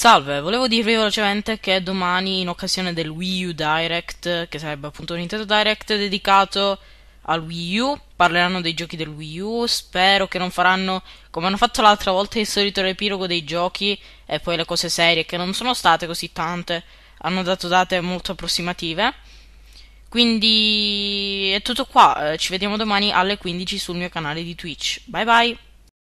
Salve, volevo dirvi velocemente che domani, in occasione del Wii U Direct, che sarebbe appunto un Nintendo Direct dedicato al Wii U, parleranno dei giochi del Wii U, spero che non faranno come hanno fatto l'altra volta il solito riepilogo dei giochi e poi le cose serie, che non sono state così tante, hanno dato date molto approssimative. Quindi è tutto qua, eh, ci vediamo domani alle 15 sul mio canale di Twitch. Bye bye!